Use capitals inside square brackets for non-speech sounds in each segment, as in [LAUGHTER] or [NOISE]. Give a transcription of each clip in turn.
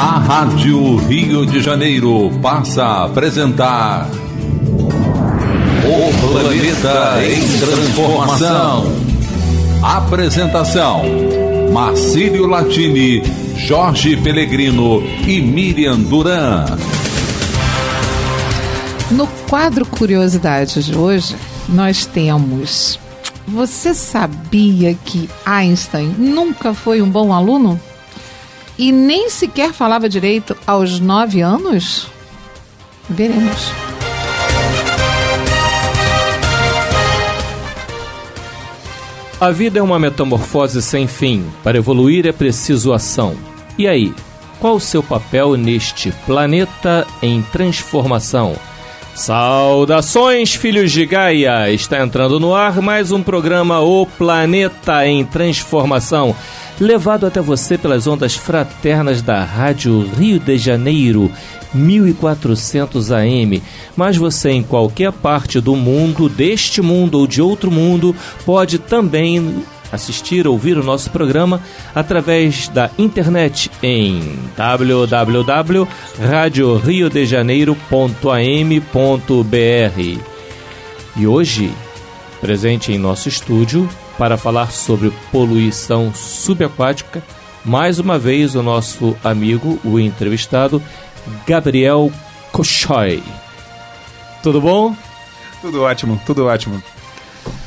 A Rádio Rio de Janeiro passa a apresentar O Planeta em Transformação. Apresentação: Marcílio Latini, Jorge Pellegrino e Miriam Duran. No quadro Curiosidades de hoje, nós temos. Você sabia que Einstein nunca foi um bom aluno? e nem sequer falava direito aos nove anos? Veremos. A vida é uma metamorfose sem fim. Para evoluir é preciso ação. E aí, qual o seu papel neste planeta em transformação? Saudações, filhos de Gaia! Está entrando no ar mais um programa O Planeta em Transformação levado até você pelas ondas fraternas da Rádio Rio de Janeiro, 1400 AM. Mas você, em qualquer parte do mundo, deste mundo ou de outro mundo, pode também assistir ouvir o nosso programa através da internet em www.radioriodejaneiro.am.br. E hoje, presente em nosso estúdio, para falar sobre poluição subaquática. Mais uma vez, o nosso amigo, o entrevistado, Gabriel Kochoi. Tudo bom? Tudo ótimo, tudo ótimo.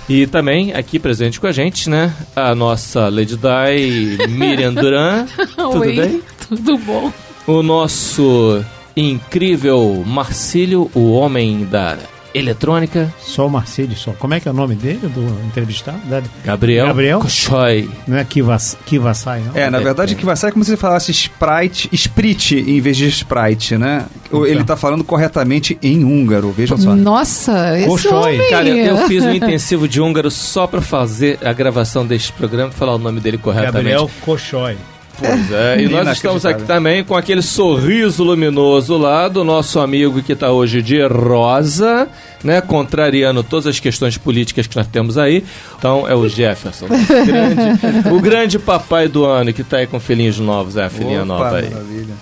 E também aqui presente com a gente, né? A nossa Lady Di, Miriam Duran. [LAUGHS] tudo Oi, bem? Tudo bom. O nosso incrível Marcílio, o homem da eletrônica. o Marcelo só Como é que é o nome dele, do entrevistado? Da... Gabriel, Gabriel Cochoy. Não é Kivas, Kivassai, não? É, na é, verdade, é. Kivassai é como se você falasse Sprite, sprite em vez de Sprite, né? Então. Ele tá falando corretamente em húngaro, vejam só. Nossa, esse homem... Cara, eu, [LAUGHS] fiz um intensivo de húngaro só pra fazer a gravação deste programa e falar o nome dele corretamente. Gabriel Cochoy. Pois é, e nós estamos aqui também com aquele sorriso luminoso lá do nosso amigo que está hoje de rosa, né? Contrariando todas as questões políticas que nós temos aí. Então é o Jefferson, o [LAUGHS] grande, o grande papai do ano que está aí com filhinhos novos, é a filhinha Opa, nova aí. Maravilha.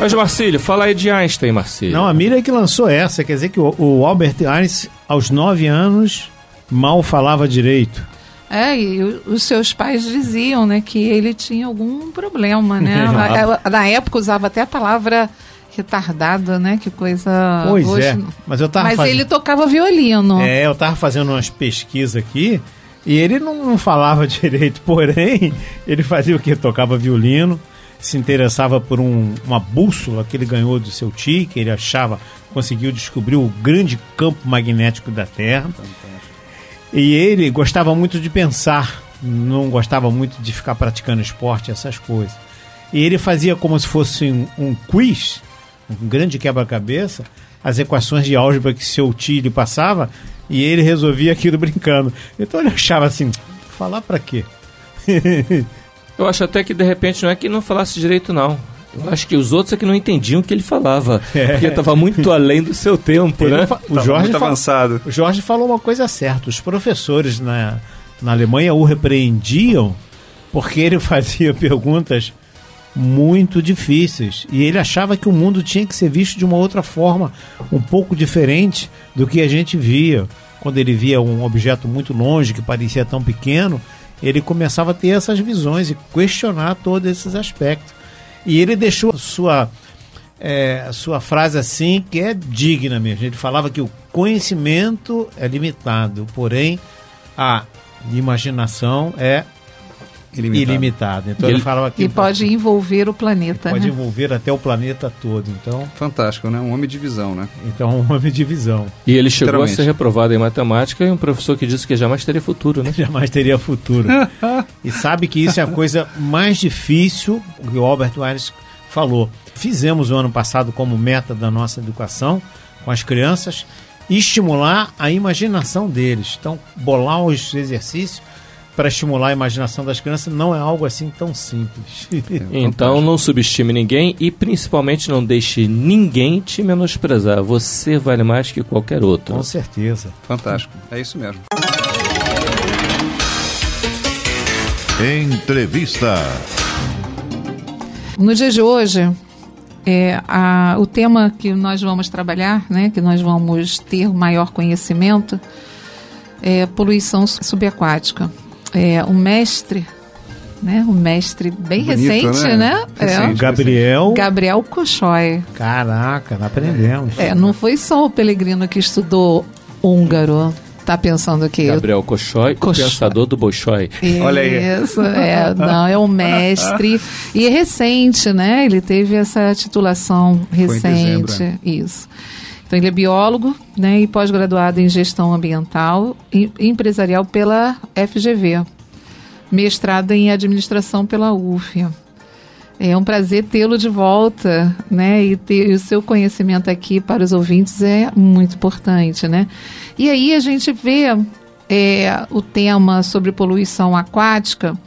Mas, Marcílio, fala aí de Einstein, Marcílio. Não, a Miriam é que lançou essa, quer dizer que o, o Albert Einstein aos nove anos, mal falava direito. É, e os seus pais diziam, né, que ele tinha algum problema, né? na, [LAUGHS] na época usava até a palavra retardada, né? Que coisa. Pois hoje... é. Mas eu tava. Mas fazendo... ele tocava violino. É, eu tava fazendo umas pesquisas aqui e ele não, não falava [LAUGHS] direito, porém ele fazia o que tocava violino, se interessava por um, uma bússola que ele ganhou do seu tio, que ele achava conseguiu descobrir o grande campo magnético da Terra. E ele gostava muito de pensar, não gostava muito de ficar praticando esporte, essas coisas. E ele fazia como se fosse um, um quiz, um grande quebra-cabeça, as equações de álgebra que seu tio lhe passava, e ele resolvia aquilo [LAUGHS] brincando. Então ele achava assim, falar para quê? [LAUGHS] Eu acho até que de repente não é que não falasse direito não. Eu acho que os outros é que não entendiam o que ele falava, [LAUGHS] é. porque estava muito além do seu tempo, ele né? Tá o Jorge muito avançado. O Jorge falou uma coisa certa, os professores na, na Alemanha o repreendiam porque ele [LAUGHS] fazia perguntas muito difíceis. E ele achava que o mundo tinha que ser visto de uma outra forma, um pouco diferente do que a gente via. Quando ele via um objeto muito longe que parecia tão pequeno, ele começava a ter essas visões e questionar todos esses aspectos. E ele deixou sua, é, sua frase assim, que é digna mesmo. Ele falava que o conhecimento é limitado, porém a imaginação é ilimitado. ilimitado. Então ele, fala que E pode envolver o planeta. Pode né? envolver até o planeta todo. Então. Fantástico, né? Um homem de visão, né? Então, um homem de visão. E ele chegou a ser reprovado em matemática e um professor que disse que jamais teria futuro, né? [LAUGHS] jamais teria futuro. [LAUGHS] e sabe que isso é a coisa mais difícil que o Albert Weiss falou. Fizemos o ano passado como meta da nossa educação com as crianças estimular a imaginação deles. Então, bolar os exercícios para estimular a imaginação das crianças não é algo assim tão simples. É, [LAUGHS] então não subestime ninguém e principalmente não deixe ninguém te menosprezar. Você vale mais que qualquer outro. Com certeza. Fantástico. É isso mesmo. Entrevista. No dia de hoje, é, a, o tema que nós vamos trabalhar, né, que nós vamos ter maior conhecimento, é poluição subaquática é, um mestre né? O mestre bem Bonito, recente, né? né? É. Recente, é. Gabriel. Gabriel Cochói. Caraca, aprendemos. É, não foi só o Pelegrino que estudou húngaro. Tá pensando que Gabriel Cochói, Cochói. pensador do Bolshoi. Olha aí. Isso, é, não, é um mestre e é recente, né? Ele teve essa titulação recente. Né? Isso. Então, ele é biólogo né, e pós-graduado em gestão ambiental e empresarial pela FGV, mestrado em administração pela UF. É um prazer tê-lo de volta, né? E ter o seu conhecimento aqui para os ouvintes é muito importante, né? E aí a gente vê é, o tema sobre poluição aquática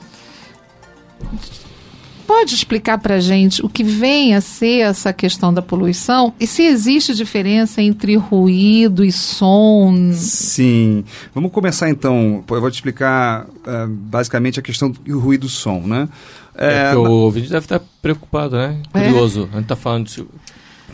pode explicar para gente o que vem a ser essa questão da poluição e se existe diferença entre ruído e som? Sim. Vamos começar então. Eu vou te explicar uh, basicamente a questão do ruído-som, né? É, é que o ouvinte deve estar preocupado, né? É. Curioso. É. A gente está falando de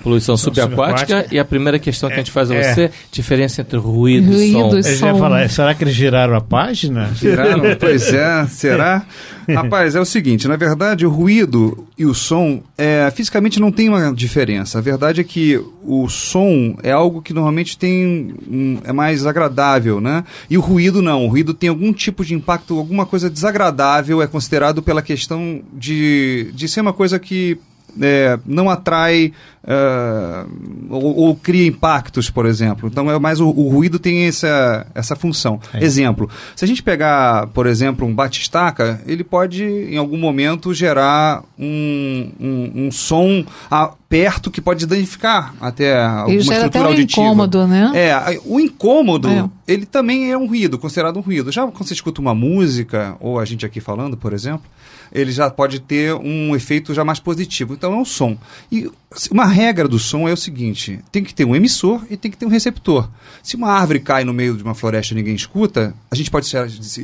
Poluição subaquática, subaquática. E a primeira questão que a gente faz a é. você, é. diferença entre ruído, ruído e som. já é, será que eles giraram a página? Giraram? [LAUGHS] pois é, será? É. Rapaz, é o seguinte, na verdade o ruído e o som é, fisicamente não tem uma diferença. A verdade é que o som é algo que normalmente tem um, é mais agradável, né? E o ruído não. O ruído tem algum tipo de impacto, alguma coisa desagradável é considerado pela questão de, de ser uma coisa que é, não atrai uh, ou, ou, cria impactos, por exemplo. Então, é mais o, o ruído tem essa, essa função. É. Exemplo, se a gente pegar, por exemplo, um batistaca, ele pode, em algum momento, gerar um, um, um som... A, ah, perto que pode danificar até alguma Ele estrutura até um incômodo, né? É, o incômodo, é. ele também é um ruído, considerado um ruído. Já quando você escuta uma música, ou a gente aqui falando, por exemplo, ele já pode ter um efeito já mais positivo. Então é um som. E uma regra do som é o seguinte: tem que ter um emissor e tem que ter um receptor. Se uma árvore cai no meio de uma floresta e ninguém escuta, a gente pode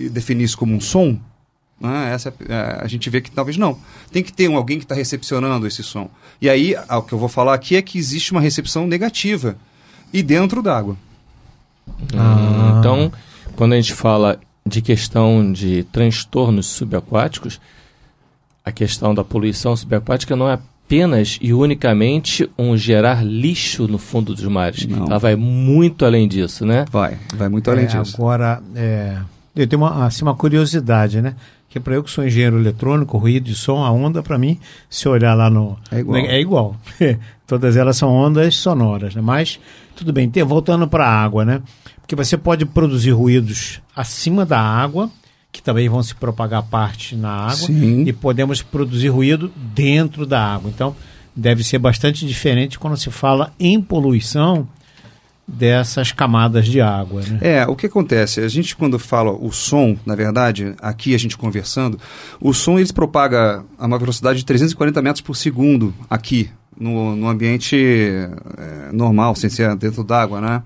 definir isso como um som? Né? essa, é, a gente vê que talvez não. Tem que ter um, alguém que está recepcionando esse som. E aí, o que eu vou falar aqui é que existe uma recepção negativa e dentro d'água. Ah. Então, quando a gente fala de questão de transtornos subaquáticos, a questão da poluição subaquática não é apenas e unicamente um gerar lixo no fundo dos mares. Não. Ela vai muito além disso, né? Vai, vai muito além é, disso. Agora, é, eu tenho uma, assim, uma curiosidade, né? que é para eu que sou engenheiro eletrônico, ruído de som, a onda para mim, se olhar lá no é igual. É igual. [LAUGHS] Todas elas são ondas sonoras, né? mas tudo bem. voltando para a água, né? Porque você pode produzir ruídos acima da água, que também vão se propagar parte na água, Sim. e podemos produzir ruído dentro da água. Então, deve ser bastante diferente quando se fala em poluição dessas camadas de água. Né? É, o que acontece? A gente, quando fala o som, na verdade, aqui a gente conversando, o som ele se propaga a uma velocidade de 340 metros por segundo aqui. No, no ambiente é, normal, sem ser dentro d'água, né?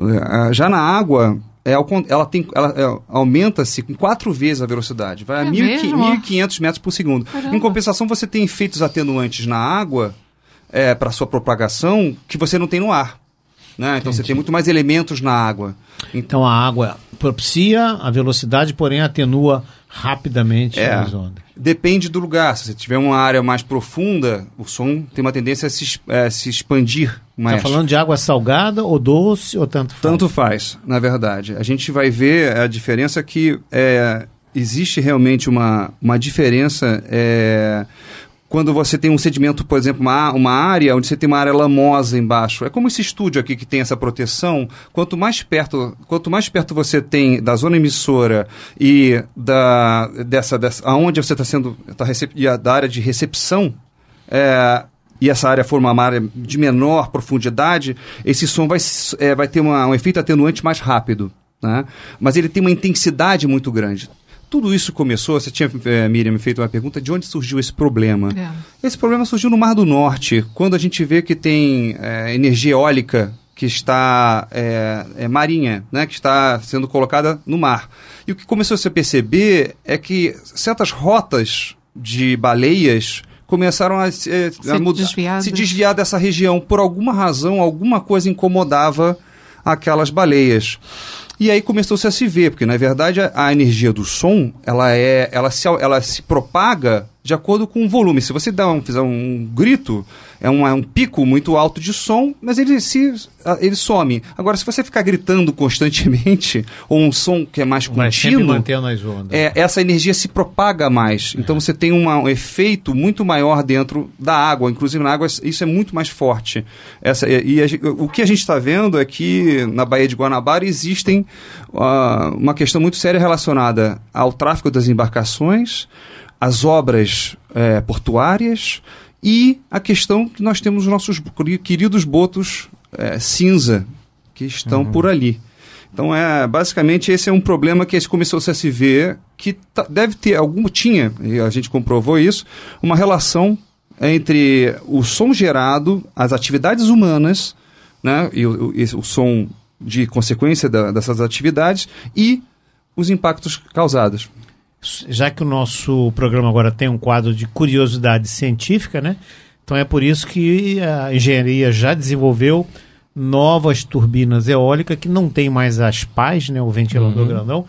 É, é, já na água, é, ela, tem, ela é, aumenta-se com quatro vezes a velocidade, vai é a 1.500 metros por segundo. Caramba. Em compensação, você tem efeitos atenuantes na água é, para sua propagação que você não tem no ar. Né? Então você tem muito mais elementos na água. Então a água propicia a velocidade, porém atenua rapidamente é, as ondas. Depende do lugar. Se você tiver uma área mais profunda, o som tem uma tendência a se, é, se expandir mais. Está falando de água salgada ou doce ou tanto faz? Tanto faz, na verdade. A gente vai ver a diferença que é, existe realmente uma, uma diferença eh, quando você tem um sedimento, por exemplo, uma, uma área onde você tem uma área lamosa embaixo. É como esse estúdio aqui que tem essa proteção. Quanto mais perto, quanto mais perto você tem da zona emissora e da dessa, dessa aonde você está sendo tá recep, da área de recepção, é, e essa área for uma área de menor profundidade, esse som vai, é, vai ter uma, um efeito atenuante mais rápido. Né? Mas ele tem uma intensidade muito grande. Tudo isso começou, você tinha, é, Miriam, me feito uma pergunta, de onde surgiu esse problema? É. Esse problema surgiu no Mar do Norte, quando a gente vê que tem é, energia eólica que está é, é, marinha, né, que está sendo colocada no mar. E o que começou a se perceber é que certas rotas de baleias começaram a, se, mudar, se desviar dessa região. Por alguma razão, alguma coisa incomodava aquelas baleias. E aí começou-se a se ver, porque na verdade a, a energia do som, ela é ela se, ela se propaga de acordo com o volume. Se você dá um, fizer um grito, é um, é um pico muito alto de som, mas ele, se, ah, ele some. Agora, se você ficar gritando constantemente, [LAUGHS] ou um som que é mais Vai contínuo, as ondas. É, essa energia se propaga mais. Então você tem uma, um efeito muito maior dentro da água. Inclusive na água isso é muito mais forte. Essa, e, o que a gente está vendo é que na Baía de Guanabara existem uh, uma questão muito séria relacionada ao tráfico das embarcações, às obras é, portuárias e a questão que nós temos nossos queridos botos é, cinza, que estão uhum. por ali. Então, é, basicamente, esse é um problema que começou a se ver, que tá, deve ter algum, tinha, e a gente comprovou isso, uma relação entre o som gerado, as atividades humanas, né, e o, e o som de consequência da, dessas atividades, e os impactos causados já que o nosso programa agora tem um quadro de curiosidade científica, né? Então é por isso que a engenharia já desenvolveu novas turbinas eólicas que não tem mais as pás, né? O ventilador uhum. grandão,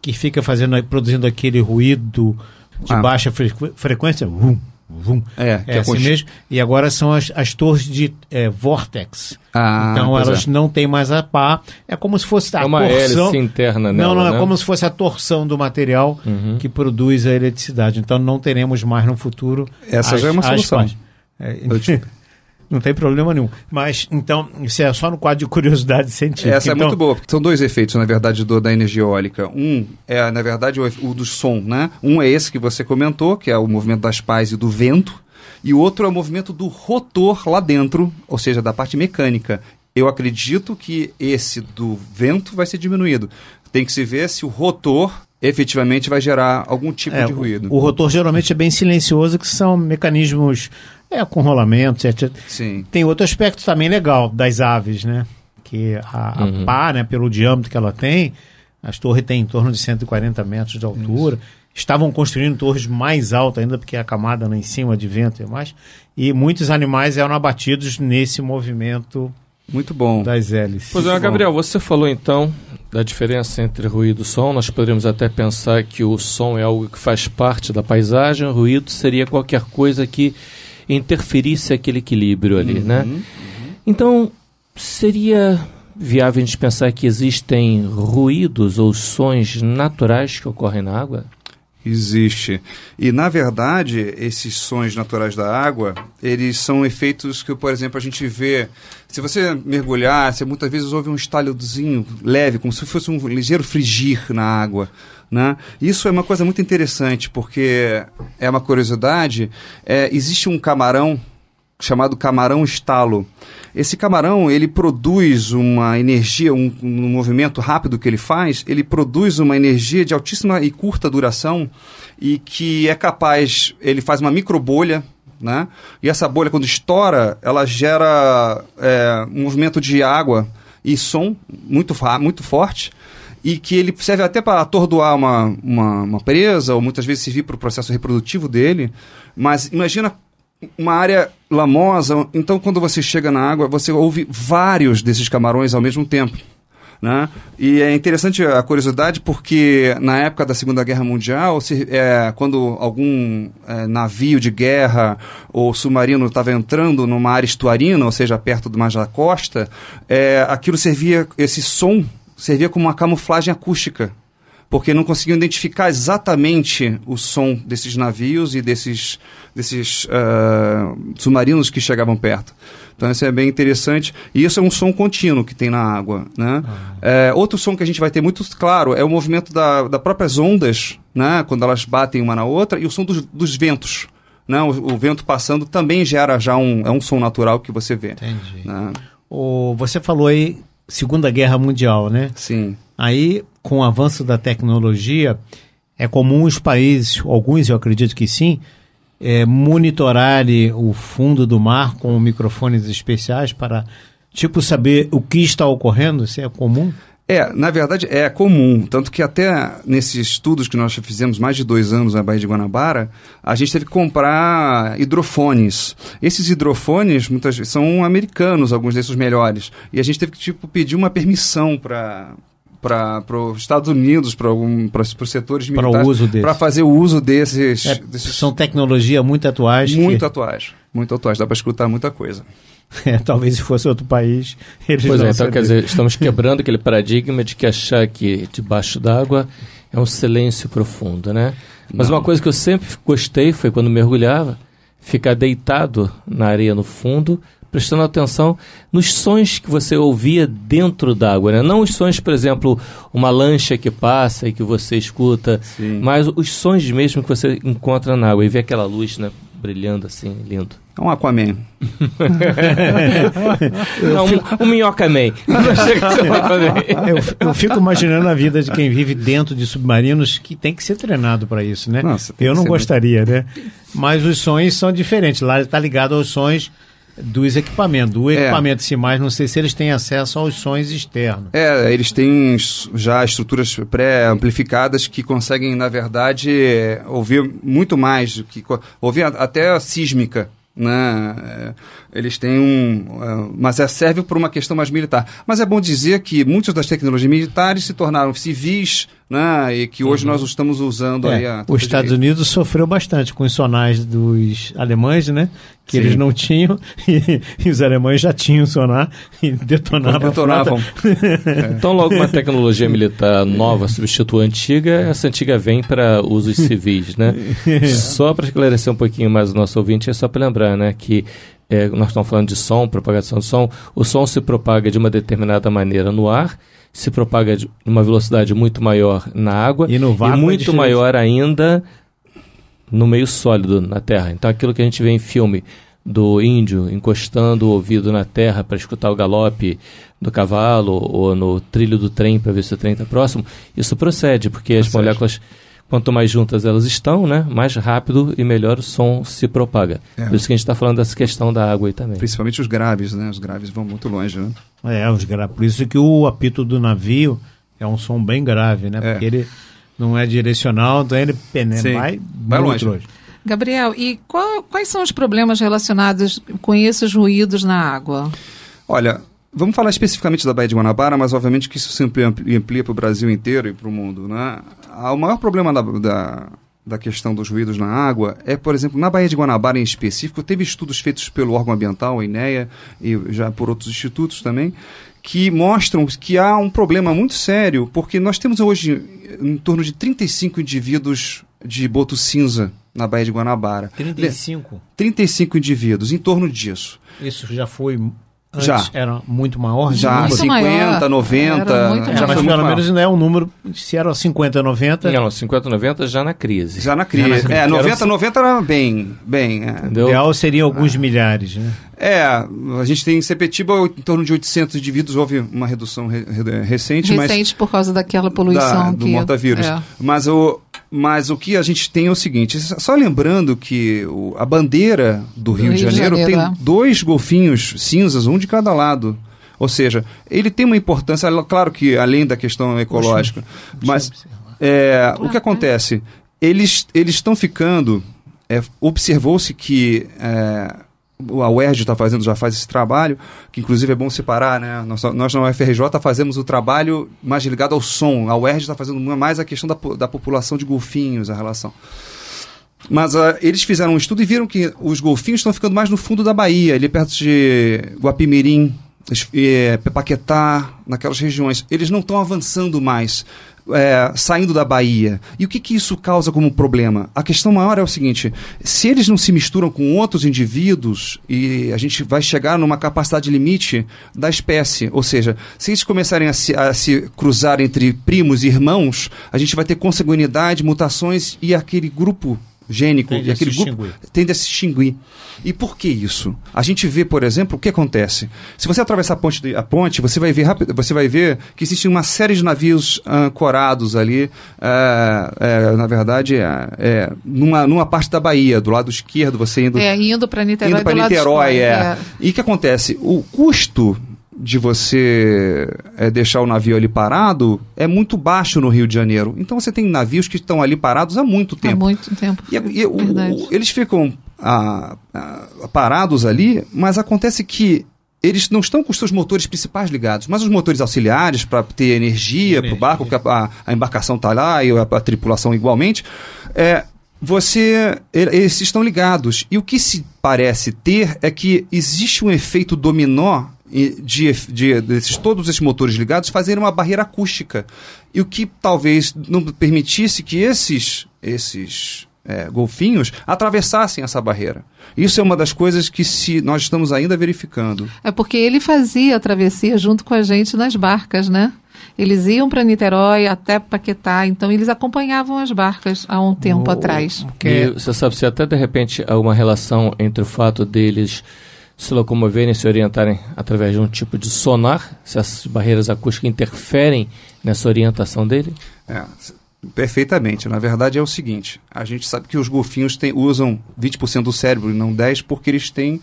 que fica fazendo, produzindo aquele ruído de ah. baixa frequência. Vum, Vum. É, é, é assim const... mesmo. E agora são as, as torres de é, Vortex. Ah, então elas é. não têm mais a pá. É como se fosse a é uma torção. Hélice interna nela, não, não, é né? é como se fosse a torção do material uhum. que produz a eletricidade. Então não teremos mais no futuro. Essa as, já é uma solução. As... É, [LAUGHS] Não tem problema nenhum. Mas, então, isso é só no quadro de curiosidade científica. Essa é então... é muito boa. São dois efeitos, na verdade, do, da energia eólica. Um é, na verdade, o, o do som, né? Um é esse que você comentou, que é o movimento das pás e do vento. E o outro é o movimento do rotor lá dentro, ou seja, da parte mecânica. Eu acredito que esse do vento vai ser diminuído. Tem que se ver se o rotor efetivamente vai gerar algum tipo é, de ruído. O, rotor geralmente é bem silencioso, que são mecanismos é, com rolamento, etc. Sim. Tem outro aspecto também legal das aves, né? Que a, uhum. pá, né, pelo diâmetro que ela tem, as torres têm em torno de 140 metros de altura. Isso. Estavam construindo torres mais altas ainda, porque a camada lá em cima de vento e mais. E muitos animais eram abatidos nesse movimento muito bom. Das hélices. Pois é, Gabriel, você falou então da diferença entre ruído e som. Nós poderíamos até pensar que o som é algo que faz parte da paisagem, o ruído seria qualquer coisa que interferisse aquele equilíbrio ali, uhum, né? Uhum. Então, seria viável a gente pensar que existem ruídos ou sons naturais que ocorrem na água? Existe. E, na verdade, esses sons naturais da água, eles são efeitos que, por exemplo, a gente vê. Se você mergulhar, você muitas vezes ouve um estaledozinho leve, como se fosse um ligeiro frigir na água. Né? Isso é uma coisa muito interessante, porque é uma curiosidade. É, existe um camarão chamado camarão estalo. Esse camarão, ele produz uma energia, um, um, movimento rápido que ele faz, ele produz uma energia de altíssima e curta duração e que é capaz, ele faz uma microbolha, né? E essa bolha, quando estoura, ela gera é, um movimento de água e som muito, muito forte e que ele serve até para atordoar uma, uma, uma, presa, ou muitas vezes servir para o processo reprodutivo dele. Mas imagina uma área lamosa, então quando você chega na água, você ouve vários desses camarões ao mesmo tempo. Né? E é interessante a curiosidade porque na época da Segunda Guerra Mundial, se, é, quando algum é, navio de guerra ou submarino estava entrando numa área estuarina, ou seja, perto do mais da costa, é, aquilo servia, esse som servia como uma camuflagem acústica porque não conseguiam identificar exatamente o som desses navios e desses, desses uh, submarinos que chegavam perto. Então isso é bem interessante. E isso é um som contínuo que tem na água. Né? Ah. É, outro som que a gente vai ter muito claro é o movimento da, das próprias ondas, né? quando elas batem uma na outra, e o som dos, dos ventos. Né? O, o, vento passando também gera já um, é um som natural que você vê. Entendi. Né? O, você falou aí Segunda Guerra Mundial, né? Sim. Aí, com o avanço da tecnologia, é comum os países, alguns eu acredito que sim, é, monitorarem o fundo do mar com microfones especiais para, tipo, saber o que está ocorrendo? Isso é comum? É, na verdade é comum, tanto que até nesses estudos que nós fizemos mais de dois anos na Baía de Guanabara, a gente teve que comprar hidrofones. Esses hidrofones muitas vezes, são americanos, alguns desses melhores, e a gente teve que tipo pedir uma permissão para para os Estados Unidos, para os setores militares, para fazer o uso desses, é, desses... São tecnologias muito atuais. Muito que... atuais, muito atuais, dá para escutar muita coisa. [LAUGHS] É, talvez se fosse outro país, [LAUGHS] eles Pois é, então quer dizer, estamos quebrando aquele paradigma de que achar que debaixo d'água é um silêncio profundo, né? Mas Não. uma coisa que eu sempre gostei foi quando mergulhava, ficar deitado na areia no fundo prestando atenção nos sons que você ouvia dentro d'água, né? Não os sons, por exemplo, uma lancha que passa e que você escuta, Sim. mas os sons mesmo que você encontra na água e vê aquela luz, né? Brilhando assim, lindo. É um Aquaman. [LAUGHS] Não, um, [LAUGHS] um Minhoca-Man. eu, eu, fico imaginando a vida de quem vive dentro de submarinos que tem que ser treinado para isso, né? Nossa, eu não gostaria, muito... né? Mas os sonhos são diferentes. Lá está ligado aos sonhos dos equipamentos. O é. equipamento é. CIMAS, não sei se eles têm acesso aos sons externos. É, eles têm já estruturas pré-amplificadas que conseguem, na verdade, ouvir muito mais do que. ouvir até a sísmica. Né? É, eles têm um. É, mas é, serve para uma questão mais militar. Mas é bom dizer que muitas das tecnologias militares se tornaram civis né? e que hoje uhum. nós estamos usando é, aí a Os Estados de... Unidos sofreu bastante com os sonares dos alemães, né? Que Sim. eles não tinham, [LAUGHS] e, e, os alemães já tinham sonar e detonavam. Detonavam. [LAUGHS] Então, logo uma tecnologia militar nova substitui a antiga, essa antiga vem para usos civis, né? [LAUGHS] É. Só para esclarecer um pouquinho mais o nosso ouvinte, é só para lembrar, né? Que é, nós estamos falando de som, propagação de som, o som se propaga de uma determinada maneira no ar, se propaga de uma velocidade muito maior na água e, é e muito é maior ainda no meio sólido, na terra. Então aquilo que a gente vê em filme do índio encostando o ouvido na terra para escutar o galope do cavalo ou no trilho do trem para ver se o trem está próximo, isso procede, porque procede. as moléculas Quanto mais juntas elas estão, né, mais rápido e melhor o som se propaga. É. Por isso que a gente está falando dessa questão da água aí também. Principalmente os graves, né? Os graves vão muito longe, né? É, os graves. Por isso que o apito do navio é um som bem grave, né? É. Porque ele não é direcional, então ele Sim. vai, vai longe. longe. Gabriel, e qual, quais são os problemas relacionados com esses ruídos na água? Olha, vamos falar especificamente da Baía de Guanabara, mas obviamente que isso se amplia, amplia para o Brasil inteiro e para o mundo. Né? Ah, o maior problema da, da, da, questão dos ruídos na água é, por exemplo, na Baía de Guanabara em específico, teve estudos feitos pelo órgão ambiental, a INEA, e já por outros institutos também, que mostram que há um problema muito sério, porque nós temos hoje em torno de 35 indivíduos de boto cinza na Baía de Guanabara. 35? 35 indivíduos, em torno disso. Isso já foi Antes já. era muito maior? Já, né? muito 50, maior. 90. Muito já mas pelo menos não é um número, se era 50, 90... Não, 50, 90 já na crise. Já na crise. Já na crise. É, 90, 90 era bem, bem... É. Entendeu? O ideal seria alguns ah. milhares, né? É, a gente tem em Sepetiba em torno de 800 indivíduos, houve uma redução re, re, recente, recente mas... Recente por causa daquela poluição da, do que... Do mortavírus. É. Mas o, mas o que a gente tem é o seguinte: só lembrando que o, a bandeira do Rio, Rio de, Janeiro Janeiro, tem é. dois golfinhos cinzas, um de cada lado. Ou seja, ele tem uma importância, claro que além da questão ecológica, mas é, o que né? acontece? Eles estão ficando. É, Observou-se que é, a UERJ está fazendo, já faz esse trabalho, que inclusive é bom separar, né? Nós, nós na UFRJ tá fazemos o trabalho mais ligado ao som. A UERJ está fazendo mais a questão da, da população de golfinhos, a relação. Mas uh, eles fizeram um estudo e viram que os golfinhos estão ficando mais no fundo da Bahia, ali perto de Guapimirim, é, Paquetá, naquelas regiões. Eles não estão avançando mais é, saindo da Bahia. E o que, que isso causa como problema? A questão maior é o seguinte: se eles não se misturam com outros indivíduos, e a gente vai chegar numa capacidade limite da espécie, ou seja, se eles começarem a se, a se cruzar entre primos e irmãos, a gente vai ter consanguinidade, mutações e aquele grupo gênico tende e aquele grupo tende a se extinguir. E por que isso? A gente vê, por exemplo, o que acontece. Se você atravessar a ponte, a ponte você, vai ver rápido, você vai ver que existe uma série de navios ancorados ah, ali, é, é, na verdade, é, é, numa, numa parte da Bahia, do lado esquerdo, você indo... É, indo para Niterói. Indo para Niterói, é. é. E o que acontece? O custo de você é, deixar o navio ali parado é muito baixo no Rio de Janeiro. Então você tem navios que estão ali parados há muito tempo. Há muito tempo. E, e o, eles ficam a, ah, a, ah, parados ali, mas acontece que eles não estão com os seus motores principais ligados, mas os motores auxiliares para ter energia, para o barco, porque a, a embarcação está lá e a, a tripulação igualmente. É, você eles estão ligados. E o que se parece ter é que existe um efeito dominó de, de, desses, todos esses motores ligados fazerem uma barreira acústica. E o que talvez não permitisse que esses, esses é, golfinhos atravessassem essa barreira. Isso é uma das coisas que se nós estamos ainda verificando. É porque ele fazia a travessia junto com a gente nas barcas, né? Eles iam para Niterói até Paquetá, então eles acompanhavam as barcas há um tempo oh, atrás. E você sabe se até de repente há uma relação entre o fato deles se locomoverem, se orientarem através de um tipo de sonar? Se as barreiras acústicas interferem nessa orientação dele? É, perfeitamente. Na verdade, é o seguinte: a gente sabe que os golfinhos tem, usam 20% do cérebro e não 10% porque eles têm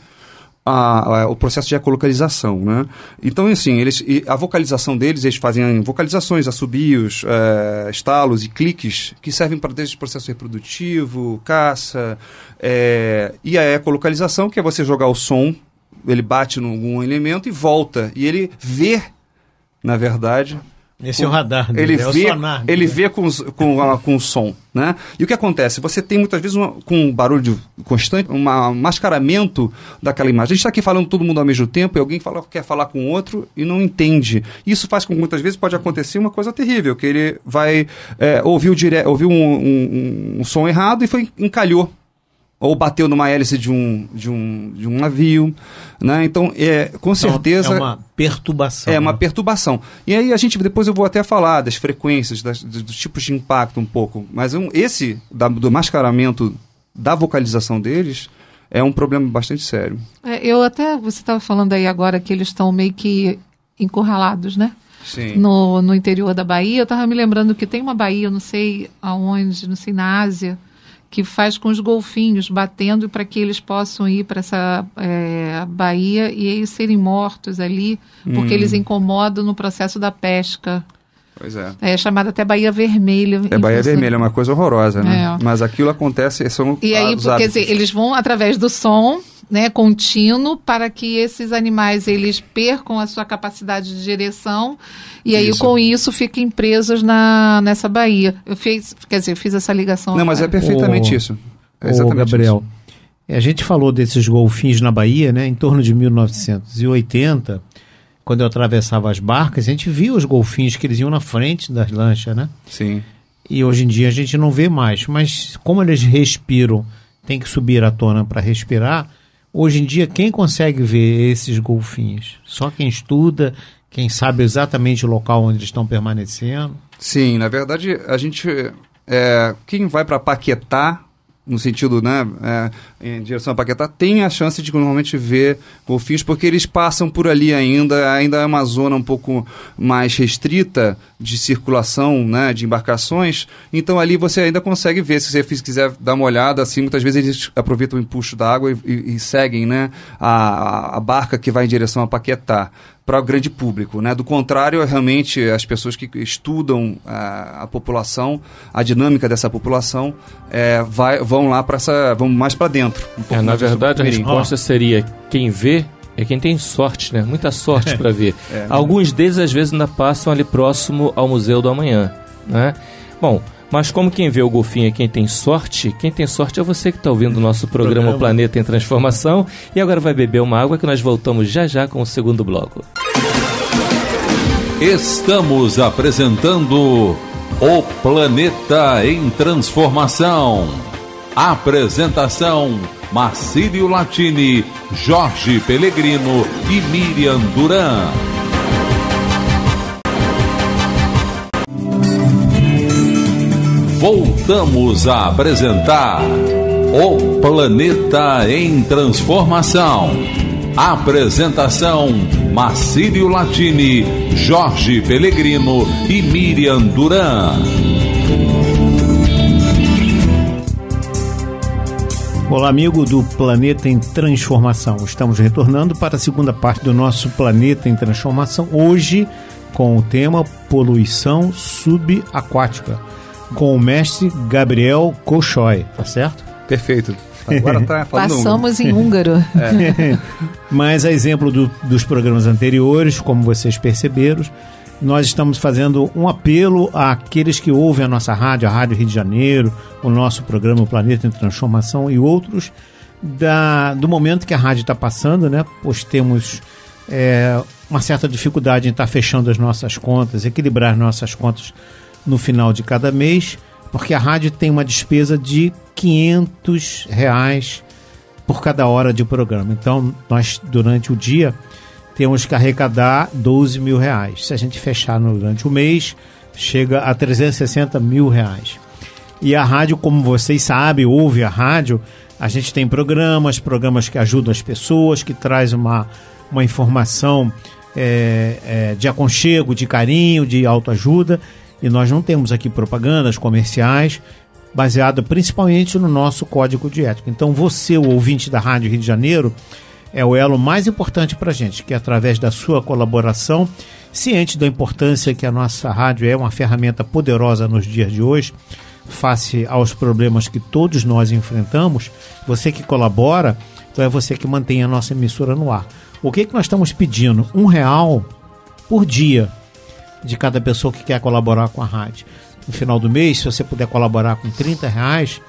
a, a, o processo de ecolocalização, né? Então, assim, eles, a vocalização deles, eles fazem vocalizações, assobios, é, estalos e cliques que servem para desde processo reprodutivo, caça, é, e a ecolocalização, que é você jogar o som, ele bate em algum elemento e volta, e ele vê, na verdade, esse com, é o radar, né? ele é vê, sonar, né? Ele né? vê com, com, com o som, né? E o que acontece? Você tem muitas vezes, uma, com um barulho constante, um mascaramento daquela imagem. A gente está aqui falando todo mundo ao mesmo tempo e alguém fala, quer falar com o outro e não entende. Isso faz com que muitas vezes pode acontecer uma coisa terrível, que ele vai é, ouvir, dire... ouvir um, um, um, um som errado e foi encalhou ou bateu numa hélice de um, de um, de um navio. Né? Então, é, com então, é certeza. É uma perturbação. É né? uma perturbação. E aí a gente, depois eu vou até falar das frequências, das, dos tipos de impacto um pouco. Mas um, esse da, do mascaramento da vocalização deles é um problema bastante sério. É, eu até, você estava falando aí agora que eles estão meio que encurralados, né? Sim. No, no interior da Bahia. Eu estava me lembrando que tem uma Bahia, eu não sei aonde, não sei na Ásia que faz com os golfinhos batendo para que eles possam ir para essa é, baía e eles serem mortos ali, porque hum. eles incomodam no processo da pesca. Pois é. É chamada até Baía Vermelha. É Baía Vermelha, é uma coisa horrorosa, né? É. Mas aquilo acontece, são E aí, porque dizer, eles vão através do som né, contínuo para que esses animais eles percam a sua capacidade de direção e aí isso. com isso fiquem presos na, nessa baía Eu fiz, quer dizer, eu fiz essa ligação. Não, mas é perfeitamente o, isso. É exatamente Gabriel, isso. É, a gente falou desses golfinhos na Bahia, né, em torno de 1980, quando eu atravessava as barcas, a gente via os golfinhos que eles iam na frente das lanchas, né? Sim. E hoje em dia a gente não vê mais, mas como eles respiram, tem que subir à tona para respirar, Hoje em dia, quem consegue ver esses golfinhos? Só quem estuda, quem sabe exatamente o local onde eles estão permanecendo? Sim, na verdade, a gente. É, quem vai para Paquetá no sentido, né, é, em direção a Paquetá, tem a chance de normalmente ver golfinhos, porque eles passam por ali ainda, ainda é uma zona um pouco mais restrita de circulação, né, de embarcações, então ali você ainda consegue ver, se você quiser dar uma olhada, assim, muitas vezes eles aproveitam o empuxo da água e, e, e seguem, né, a, a barca que vai em direção a Paquetá para o grande público. Né? Do contrário, é realmente, as pessoas que estudam a, ah, a população, a dinâmica dessa população, é, vai, vão lá para essa. vão mais para dentro. Um é, na verdade, a resposta oh. seria: quem vê é quem tem sorte, né? Muita sorte [LAUGHS] para ver. É, Alguns deles, às vezes, ainda passam ali próximo ao Museu do Amanhã. Né? Bom. Mas como quem vê o golfinho é quem tem sorte, quem tem sorte é você que está ouvindo o nosso programa, programa Planeta em Transformação. E agora vai beber uma água que nós voltamos já já com o segundo bloco. Estamos apresentando o Planeta em Transformação. Apresentação: Marcílio Latini, Jorge Pellegrino e Miriam Duran. voltamos a apresentar O Planeta em Transformação. Apresentação: Marcílio Latini, Jorge Pellegrino e Miriam Duran. Olá, amigo do Planeta em Transformação. Estamos retornando para a segunda parte do nosso Planeta em Transformação, hoje com o tema Poluição Subaquática com o mestre Gabriel Kochoy, tá certo? Perfeito. Agora tá Passamos húngaro. em húngaro. É. [LAUGHS] Mas a exemplo do, dos programas anteriores, como vocês perceberam, nós estamos fazendo um apelo àqueles que ouvem a nossa rádio, a Rádio Rio de Janeiro, o nosso programa Planeta em Transformação e outros, da, do momento que a rádio está passando, né? Pois temos é, uma certa dificuldade em estar tá fechando as nossas contas, equilibrar nossas contas no final de cada mês, porque a rádio tem uma despesa de 500 reais por cada hora de programa. Então, nós, durante o dia, temos que arrecadar 12 mil reais. Se a gente fechar durante o mês, chega a 360 mil reais. E a rádio, como vocês sabem, ouve a rádio, a gente tem programas, programas que ajudam as pessoas, que traz uma, uma informação é, é, de aconchego, de carinho, de autoajuda. E nós não temos aqui propagandas comerciais baseada principalmente no nosso código de ética. Então você, o ouvinte da Rádio Rio de Janeiro, é o elo mais importante para a gente, que é através da sua colaboração, ciente da importância que a nossa rádio é uma ferramenta poderosa nos dias de hoje, face aos problemas que todos nós enfrentamos, você que colabora, então é você que mantém a nossa emissora no ar. O que, é que nós estamos pedindo? Um real por dia de cada pessoa que quer colaborar com a rádio. No final do mês, se você puder colaborar com 30 reais,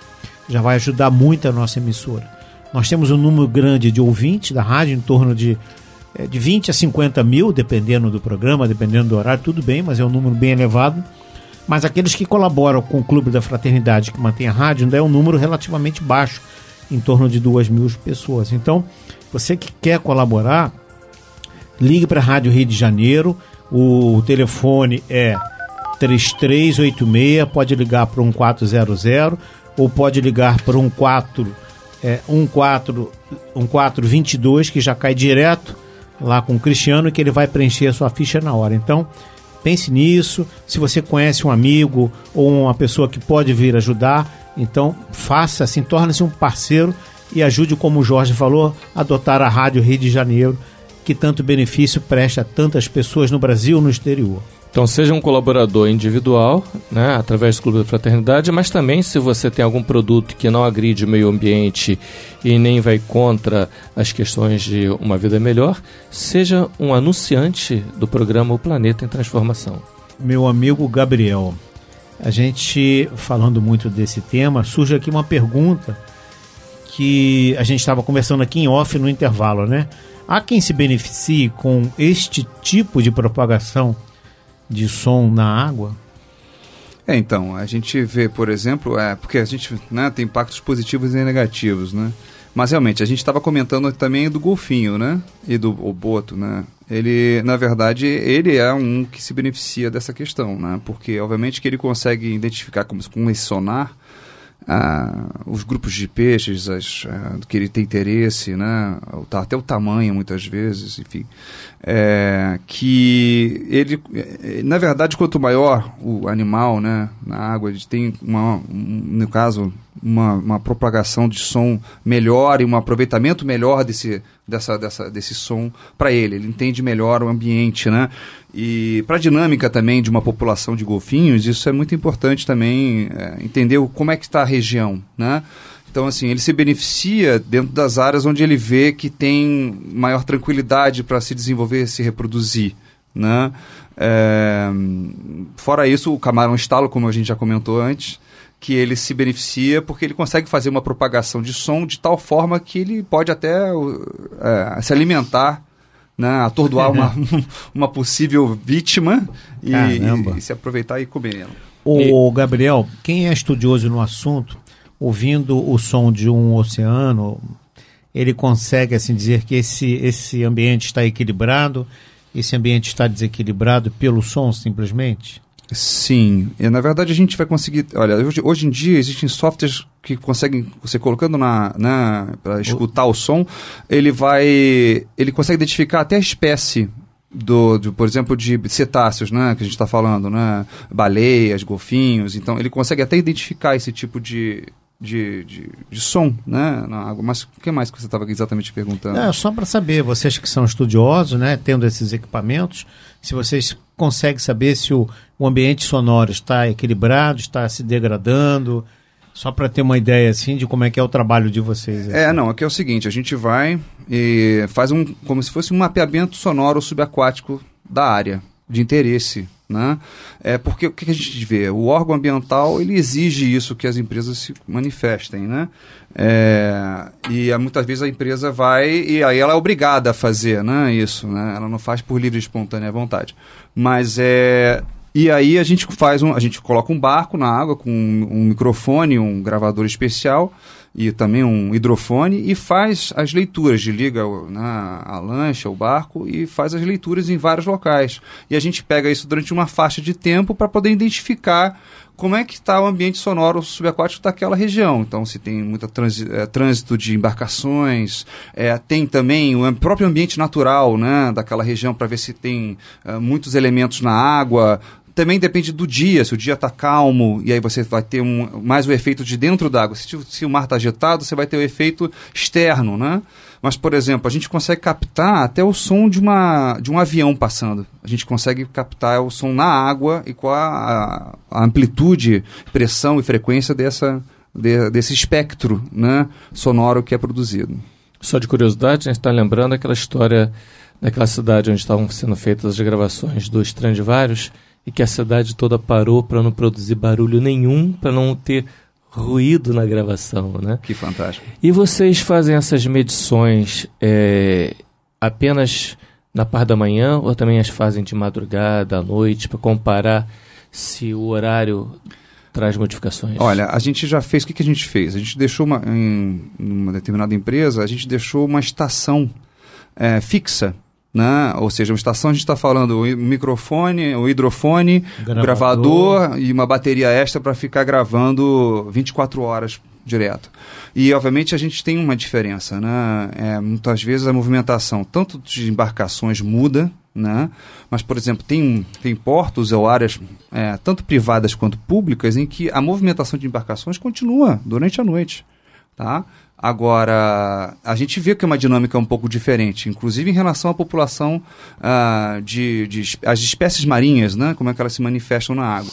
já vai ajudar muito a nossa emissora. Nós temos um número grande de ouvintes da rádio, em torno de, é, de 20 a 50 mil, dependendo do programa, dependendo do horário, tudo bem, mas é um número bem elevado. Mas aqueles que colaboram com o Clube da Fraternidade que mantém a rádio, ainda é um número relativamente baixo, em torno de 2 mil pessoas. Então, você que quer colaborar, ligue para a Rádio Rio de Janeiro, o telefone é 3386, pode ligar para 1400 ou pode ligar para 14, 1422, é, que já cai direto lá com o Cristiano que ele vai preencher a sua ficha na hora. Então, pense nisso. Se você conhece um amigo ou uma pessoa que pode vir ajudar, então faça assim, torne-se um parceiro e ajude, como o Jorge falou, a adotar a Rádio Rio de Janeiro que tanto benefício presta a tantas pessoas no Brasil e no exterior. Então, seja um colaborador individual, né, através do Clube da Fraternidade, mas também se você tem algum produto que não agride o meio ambiente e nem vai contra as questões de uma vida melhor, seja um anunciante do programa O Planeta em Transformação. Meu amigo Gabriel, a gente falando muito desse tema, surge aqui uma pergunta que a gente estava conversando aqui em off no intervalo, né? Há quem se beneficie com este tipo de propagação de som na água? É, então, a gente vê, por exemplo, é, porque a gente né, tem impactos positivos e negativos, né? Mas realmente, a gente estava comentando também do golfinho, né? E do boto, né? Ele, na verdade, ele é um que se beneficia dessa questão, né? Porque, obviamente, que ele consegue identificar como com esse sonar ah, os grupos de peixes, as, ah, que ele tem interesse, né? até o tamanho muitas vezes, enfim, é, que ele, eh, na verdade, quanto maior o animal, né, na água, ele tem uma, um, no caso uma, uma propagação de som melhor e um aproveitamento melhor desse, dessa, dessa, desse som para ele. Ele entende melhor o ambiente, né? E para a dinâmica também de uma população de golfinhos, isso é muito importante também é, entender como é que está a região, né? Então, assim, ele se beneficia dentro das áreas onde ele vê que tem maior tranquilidade para se desenvolver, se reproduzir, né? É, fora isso, o camarão estalo, como a gente já comentou antes, que ele se beneficia porque ele consegue fazer uma propagação de som de tal forma que ele pode até uh, é, se alimentar, né, atordoar uma, [LAUGHS] [LAUGHS] uma possível vítima e, e, e, se aproveitar e comer ela. O Gabriel, quem é estudioso no assunto, ouvindo o som de um oceano, ele consegue assim dizer que esse, esse ambiente está equilibrado, esse ambiente está desequilibrado pelo som simplesmente? Sim, e, na verdade a gente vai conseguir. Olha, hoje, hoje em dia existem softwares que conseguem, você colocando na, na para escutar o... o som, ele vai, ele consegue identificar até a espécie do, do, por exemplo, de cetáceos, né, que a gente está falando, né, baleias, golfinhos, então ele consegue até identificar esse tipo de, de, de, de som, né, na água. Mas o que mais que você estava exatamente perguntando? É, só para saber, vocês que são estudiosos, né, tendo esses equipamentos, se vocês consegue saber se o, o ambiente sonoro está equilibrado, está se degradando? Só para ter uma ideia assim de como é que é o trabalho de vocês. Assim. É, não, aqui é o seguinte, a gente vai e faz um como se fosse um mapeamento sonoro subaquático da área de interesse, né? É porque o que a gente vê, o órgão ambiental ele exige isso que as empresas se manifestem, né? É, e muitas vezes a empresa vai e aí ela é obrigada a fazer, né? Isso, né? Ela não faz por livre e espontânea vontade. Mas é. E aí a gente faz um. A gente coloca um barco na água com um, um microfone, um gravador especial e também um hidrofone e faz as leituras, de liga na, né, a lancha, o barco e faz as leituras em vários locais. E a gente pega isso durante uma faixa de tempo para poder identificar como é que está o ambiente sonoro subaquático daquela região. Então, se tem muito é, eh, trânsito de embarcações, é, tem também o próprio ambiente natural né, daquela região para ver se tem é, muitos elementos na água, também depende do dia, se o dia está calmo, e aí você vai ter um, mais o efeito de dentro d'água. Se, se o mar está agitado, você vai ter o efeito externo, né? Mas, por exemplo, a gente consegue captar até o som de, uma, de um avião passando. A gente consegue captar o som na água e qual a, a amplitude, pressão e frequência dessa, de, desse espectro né, sonoro que é produzido. Só de curiosidade, a gente está lembrando aquela história daquela cidade onde estavam sendo feitas as gravações dos Strandivários, vários e que a cidade toda parou para não produzir barulho nenhum, para não ter ruído na gravação, né? Que fantástico. E vocês fazem essas medições é, apenas na parte da manhã ou também as fazem de madrugada, à noite, para comparar se o horário traz modificações? Olha, a gente já fez, o que, que a gente fez? A gente deixou uma, em uma determinada empresa, a gente deixou uma estação é, fixa né? Ou seja, uma estação a gente está falando o microfone, o hidrofone, gravador. gravador e uma bateria extra para ficar gravando 24 horas direto. E, obviamente, a gente tem uma diferença. Né? É, muitas vezes a movimentação tanto de embarcações muda, né? Mas, por exemplo, tem, tem portos ou áreas é, tanto privadas quanto públicas em que a movimentação de embarcações continua durante a noite. Tá? Agora, a gente vê que é uma dinâmica um pouco diferente, inclusive em relação à população uh, de, de, as espécies marinhas, né? como é que elas se manifestam na água.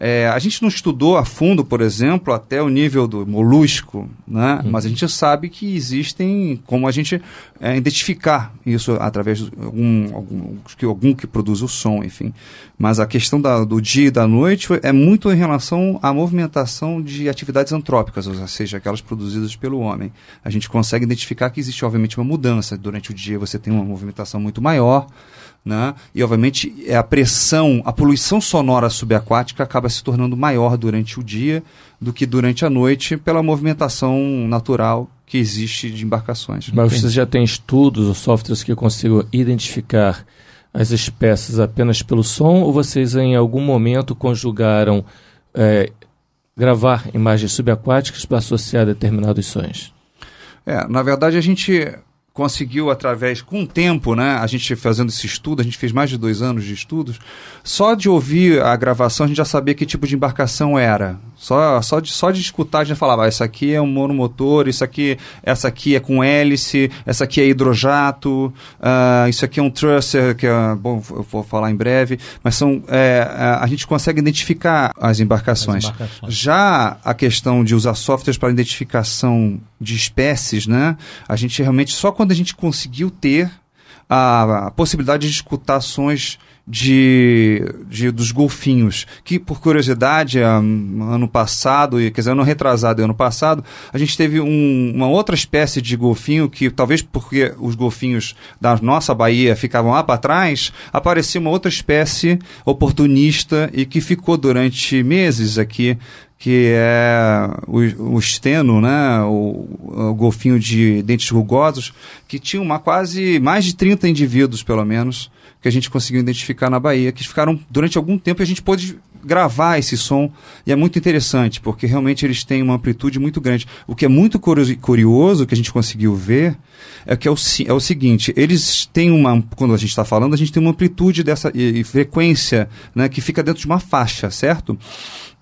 É, a gente não estudou a fundo, por exemplo, até o nível do molusco, né? Uhum. mas a gente sabe que existem como a gente é, identificar isso através de algum, algum, que, algum que produz o som, enfim. Mas a questão da, do dia e da noite é muito em relação à movimentação de atividades antrópicas, ou seja, aquelas produzidas pelo homem. A gente consegue identificar que existe, obviamente, uma mudança. Durante o dia você tem uma movimentação muito maior. Né? E obviamente é a pressão, a poluição sonora subaquática acaba se tornando maior durante o dia do que durante a noite pela movimentação natural que existe de embarcações. Mas você já tem estudos ou softwares que consigam identificar as espécies apenas pelo som ou vocês em algum momento conjugaram é, gravar imagens subaquáticas para associar determinados sons? É, na verdade a gente conseguiu através, com o tempo, né? A gente fazendo esse estudo, a gente fez mais de dois anos de estudos. Só de ouvir a gravação, a gente já sabia que tipo de embarcação era. Só, só, de, só de escutar, a gente já falava, ah, isso aqui é um monomotor, isso aqui, essa aqui é com hélice, essa aqui é hidrojato, uh, isso aqui é um thruster, que é, bom, eu vou falar em breve. Mas são, é, é, a gente consegue identificar as embarcações. as embarcações. Já a questão de usar softwares para identificação de espécies, né? A gente realmente, só quando a gente conseguiu ter a, a possibilidade de escutar ações de, de, dos golfinhos, que por curiosidade, ano passado, quer dizer, ano retrasado ano passado, a gente teve um, uma outra espécie de golfinho que, talvez porque os golfinhos da nossa Bahia ficavam lá para trás, apareceu uma outra espécie oportunista e que ficou durante meses aqui que é o, o esteno, né, o, o, golfinho de dentes rugosos, que tinha uma quase mais de 30 indivíduos, pelo menos, que a gente conseguiu identificar na Bahia, que ficaram durante algum tempo e a gente pôde gravar esse som e é muito interessante, porque realmente eles têm uma amplitude muito grande. O que é muito curioso que a gente conseguiu ver é que é o, é o seguinte, eles têm uma, quando a gente está falando, a gente tem uma amplitude dessa e, e frequência, né, que fica dentro de uma faixa, certo?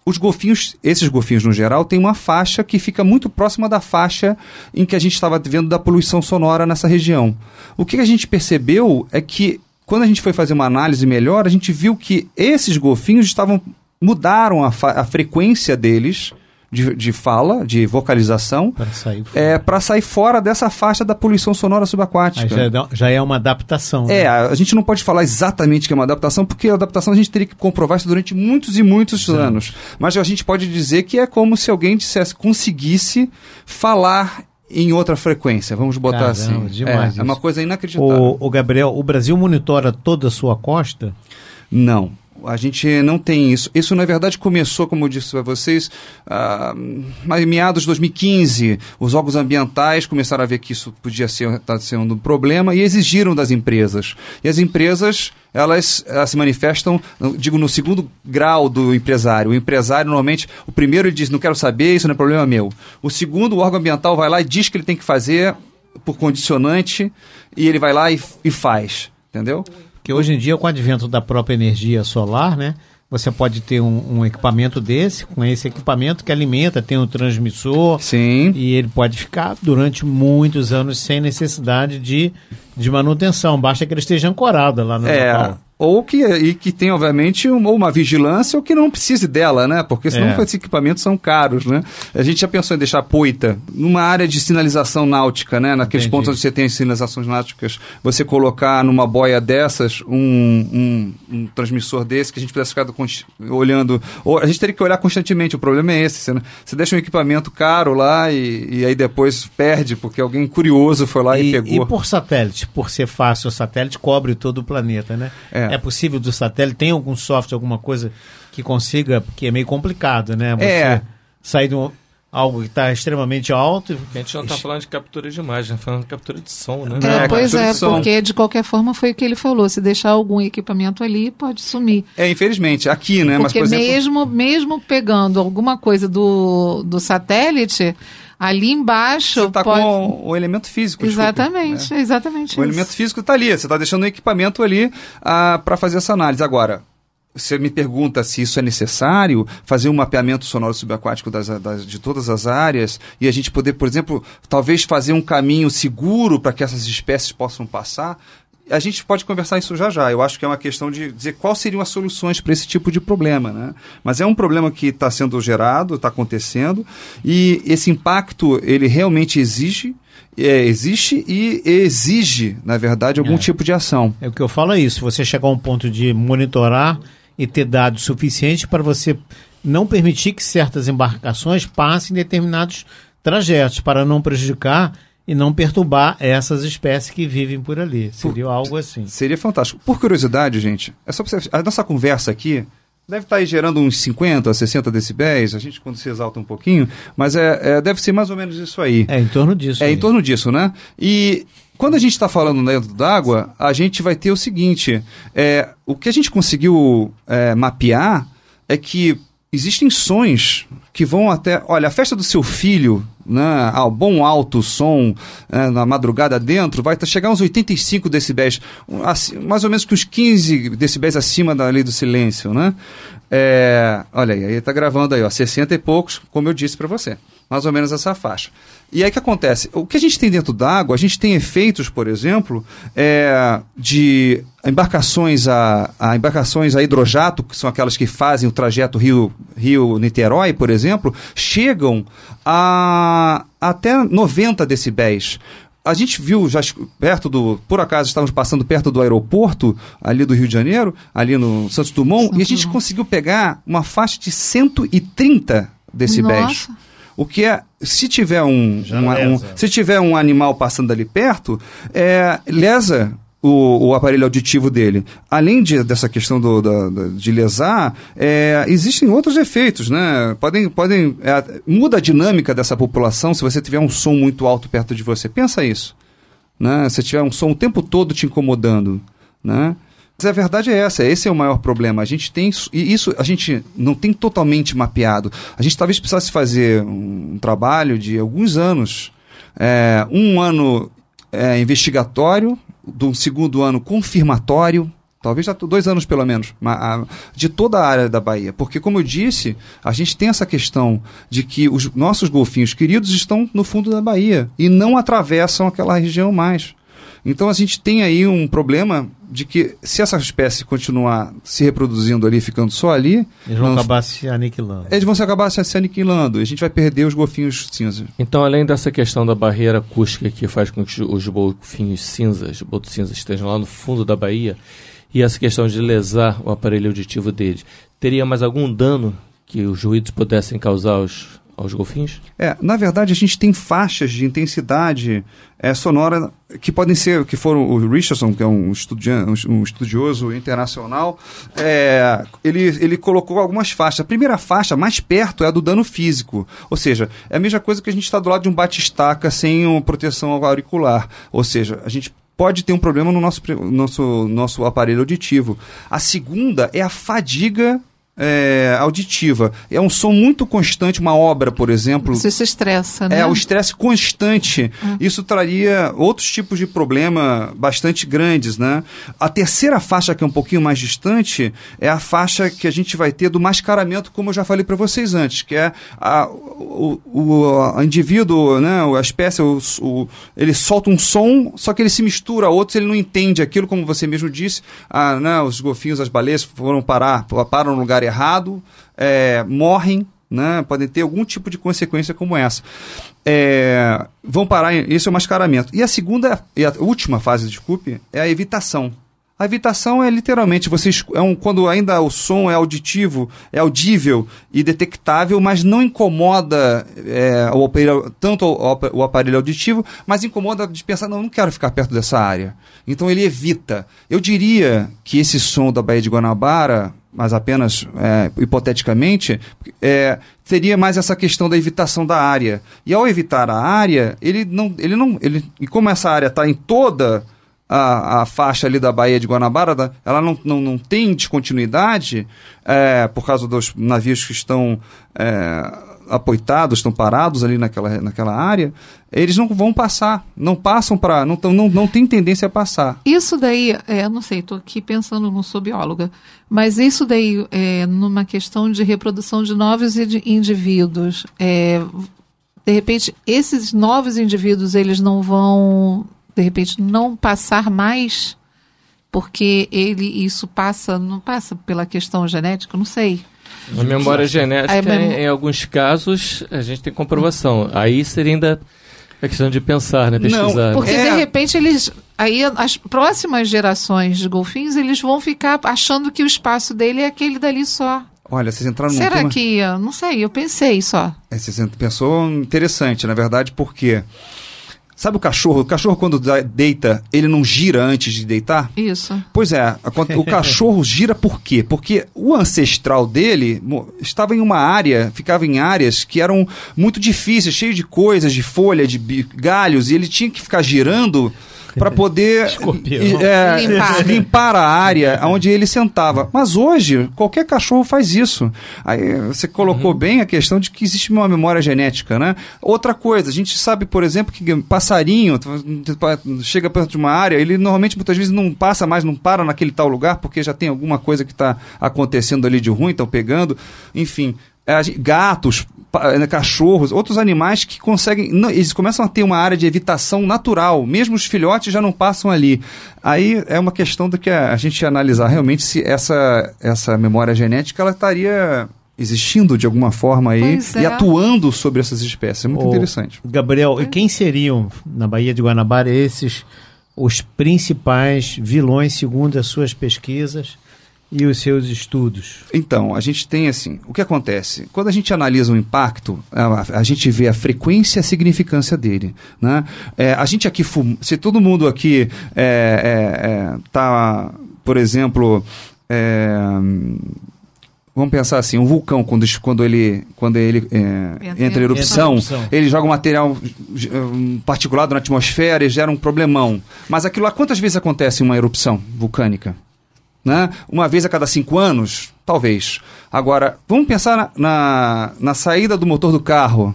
os golfinhos, esses golfinhos no geral, têm uma faixa que fica muito próxima da faixa em que a gente estava vendo da poluição sonora nessa região. O que a gente percebeu é que, quando a gente foi fazer uma análise melhor, a gente viu que esses golfinhos estavam mudaram a, a frequência deles de, de fala, de vocalização, para sair, fora. é, sair fora dessa faixa da poluição sonora subaquática. Já, é já, é uma adaptação. Né? É, né? a, a, gente não pode falar exatamente que é uma adaptação, porque a adaptação a gente teria que comprovar isso durante muitos e muitos Sim. anos. Mas a gente pode dizer que é como se alguém dissesse, conseguisse falar em outra frequência, vamos botar Caramba, assim. Demais é, é, uma coisa inacreditável. O, o Gabriel, o Brasil monitora toda a sua costa? Não a gente não tem isso. Isso, na verdade, começou, como eu disse para vocês, ah, em meados de 2015. Os órgãos ambientais começaram a ver que isso podia ser tá sendo um problema e exigiram das empresas. E as empresas elas, elas, se manifestam, digo, no segundo grau do empresário. O empresário, normalmente, o primeiro ele diz, não quero saber, isso não é problema meu. O segundo, o órgão ambiental vai lá e diz que ele tem que fazer por condicionante e ele vai lá e, e faz, entendeu? Porque hoje em dia, com o advento da própria energia solar, né? Você pode ter um, um equipamento desse, com esse equipamento que alimenta, tem um transmissor. Sim. E ele pode ficar durante muitos anos sem necessidade de, de manutenção. Basta que ele esteja ancorado lá no é, local ou que, e que tem, obviamente, uma, uma vigilância ou que não precise dela, né? Porque senão é. esses equipamentos são caros, né? A gente já pensou em deixar a poita numa área de sinalização náutica, né? Naqueles Entendi. pontos onde você tem as sinalizações náuticas, você colocar numa boia dessas um, um, um transmissor desse que a gente pudesse ficar olhando. Ou a gente teria que olhar constantemente, o problema é esse. Você, né? você deixa um equipamento caro lá e, e, aí depois perde, porque alguém curioso foi lá e, e pegou. E por satélite, por ser fácil, o satélite cobre todo o planeta, né? É. É. é. possível do satélite? Tem algum software, alguma coisa que consiga? Porque é meio complicado, né? Você é. sair de um, algo que está extremamente alto. A gente não está falando de captura de imagem, está falando de captura de som, né? É, é pois é, de porque de qualquer forma foi o que ele falou. Se deixar algum equipamento ali, pode sumir. É, infelizmente, aqui, né? Porque Mas, por exemplo... mesmo, mesmo pegando alguma coisa do, do satélite Ali embaixo. Você está pode... com o elemento físico. Exatamente, desculpa, né? exatamente. O isso. elemento físico está ali. Você está deixando o equipamento ali ah, para fazer essa análise. Agora, você me pergunta se isso é necessário, fazer um mapeamento sonoro subaquático das, das, de todas as áreas e a gente poder, por exemplo, talvez fazer um caminho seguro para que essas espécies possam passar. A gente pode conversar isso já já. Eu acho que é uma questão de dizer quais seriam as soluções para esse tipo de problema. Né? Mas é um problema que está sendo gerado, está acontecendo, e esse impacto ele realmente exige. É, existe e exige, na verdade, algum é. tipo de ação. É o que eu falo é isso. Você chegar a um ponto de monitorar e ter dados suficientes para você não permitir que certas embarcações passem determinados trajetos, para não prejudicar e não perturbar essas espécies que vivem por ali. Seria por, algo assim. Seria fantástico. Por curiosidade, gente, é só você, a nossa conversa aqui deve estar tá aí gerando uns 50, 60 decibéis, a gente quando se exalta um pouquinho, mas é, é deve ser mais ou menos isso aí. É em torno disso. É aí. em torno disso, né? E quando a gente está falando dentro né, d'água, a gente vai ter o seguinte: é, o que a gente conseguiu é, mapear é que existem sons que vão até. Olha, a festa do seu filho né, ao bom alto som né, na madrugada dentro, vai tá chegar uns 85 decibéis, mais ou menos que uns 15 decibéis acima da lei do silêncio, né? É, olha aí, aí está gravando aí, ó, 60 e poucos, como eu disse para você mais ou menos essa faixa. E aí o que acontece? O que a gente tem dentro d'água, a gente tem efeitos, por exemplo, é, de embarcações a, a, embarcações a hidrojato, que são aquelas que fazem o trajeto Rio-Niterói, por exemplo, chegam a até 90 decibéis a gente viu já perto do. Por acaso estávamos passando perto do aeroporto, ali do Rio de Janeiro, ali no Santos Dumont, Santos e a gente Dumont. Uhum. conseguiu pegar uma faixa de 130 decibéis. Nossa. O que é, se tiver um, uma, um se tiver um animal passando ali perto, é, lesa o, o, aparelho auditivo dele. Além de, dessa questão do, da, de lesar, é, existem outros efeitos, né? Podem, podem é, muda a dinâmica dessa população se você tiver um som muito alto perto de você. Pensa isso, né? Se tiver um som o tempo todo te incomodando, né? Mas a verdade é essa, esse é o maior problema. A gente tem isso, e isso a gente não tem totalmente mapeado. A gente talvez precisasse fazer um trabalho de alguns anos, é, um ano é, investigatório, do segundo ano confirmatório, talvez dois anos pelo menos, de toda a área da Bahia. Porque, como eu disse, a gente tem essa questão de que os nossos golfinhos queridos estão no fundo da Bahia e não atravessam aquela região mais. Então a gente tem aí um problema de que se essa espécie continuar se reproduzindo ali, ficando só ali. Eles vão nós... acabar se aniquilando. Eles vão se acabar se aniquilando e a gente vai perder os golfinhos cinzas. Então, além dessa questão da barreira acústica que faz com que os golfinhos cinzas, botos cinzas, estejam lá no fundo da Bahia, e essa questão de lesar o aparelho auditivo deles, teria mais algum dano que os ruídos pudessem causar aos aos golfinhos? É, na verdade a gente tem faixas de intensidade é, sonora que podem ser, que foram o Richardson, que é um, um estudioso internacional, é, ele, ele colocou algumas faixas. A primeira faixa, mais perto, é a do dano físico. Ou seja, é a mesma coisa que a gente está do lado de um batistaca sem uma proteção auricular. Ou seja, a gente pode ter um problema no nosso, nosso, nosso aparelho auditivo. A segunda é a fadiga é, auditiva. É um som muito constante, uma obra, por exemplo. Isso se estressa, né? É, o estresse constante. Uhum. Isso traria outros tipos de problema bastante grandes, né? A terceira faixa, que é um pouquinho mais distante, é a faixa que a gente vai ter do mascaramento, como eu já falei para vocês antes, que é a, o, o a indivíduo, né, a espécie, o, o, ele solta um som, só que ele se mistura a outros, ele não entende aquilo, como você mesmo disse, a, ah, né, os golfinhos, as baleias foram parar, param no lugar errado, é, morrem, né? podem ter algum tipo de consequência como essa. É, vão parar, esse é o mascaramento. E a segunda, e a última fase, desculpe, é a evitação. A evitação é literalmente, você, é um, quando ainda o som é auditivo, é audível e detectável, mas não incomoda é, o aparelho, tanto o, o, aparelho auditivo, mas incomoda de pensar, não, não quero ficar perto dessa área. Então ele evita. Eu diria que esse som da Baía de Guanabara, mas apenas é, hipoteticamente, é, seria mais essa questão da evitação da área. E ao evitar a área, ele não. Ele não ele, e como essa área está em toda a, a, faixa ali da Baía de Guanabara, ela não, não, não tem descontinuidade é, por causa dos navios que estão é, apoitados, estão parados ali naquela, naquela área, eles não vão passar, não passam para, não, tão, não, não tem tendência a passar. Isso daí, é, não sei, estou aqui pensando, não sou bióloga, mas isso daí, é, numa questão de reprodução de novos indivíduos, é, de repente, esses novos indivíduos, eles não vão, de repente, não passar mais, porque ele, isso passa, não passa pela questão genética, não sei. A memória genética, mem... em, alguns casos, a gente tem comprovação. Aí seria ainda a questão de pensar, né? Pesquisar. Não, porque de é. repente eles. Aí as próximas gerações de golfinhos, eles vão ficar achando que o espaço dele é aquele dali só. Olha, vocês entraram num Será tema... que... Ah, não sei, eu pensei só. É, vocês pensou interessante, na verdade, porque... quê? Sabe o cachorro? O cachorro, quando deita, ele não gira antes de deitar? Isso. Pois é. O cachorro [LAUGHS] gira por quê? Porque o ancestral dele estava em uma área, ficava em áreas que eram muito difíceis, cheio de coisas, de folha, de galhos, e ele tinha que ficar girando para [LAUGHS] poder é, limpar. limpar. a área onde ele sentava. Mas hoje, qualquer cachorro faz isso. Aí você colocou uhum. bem a questão de que existe uma memória genética, né? Outra coisa, a gente sabe, por exemplo, que passarinho chega perto de uma área, ele normalmente muitas vezes não passa mais, não para naquele tal lugar, porque já tem alguma coisa que está acontecendo ali de ruim, estão pegando, enfim. É, gatos, é, né, cachorros, outros animais que conseguem. Não, eles começam a ter uma área de evitação natural, mesmo os filhotes já não passam ali. Aí é uma questão do que a, gente analisar realmente se essa, essa memória genética ela estaria existindo de alguma forma aí e é. atuando sobre essas espécies. É muito Ô, interessante. Gabriel, é. e quem seriam na Baía de Guanabara esses os principais vilões, segundo as suas pesquisas? e os seus estudos? Então, a gente tem assim, o que acontece? Quando a gente analisa o impacto, a, a gente vê a frequência e a significância dele. Né? É, a gente aqui, fuma, se todo mundo aqui está, é, é, é tá, por exemplo, é, vamos pensar assim, um vulcão, quando, quando ele, quando ele é, entra, em erupção, ele joga um material um, particulado na atmosfera e gera um problemão. Mas aquilo lá, quantas vezes acontece uma erupção vulcânica? né? Uma vez a cada cinco anos, talvez. Agora, vamos pensar na, na, saída do motor do carro,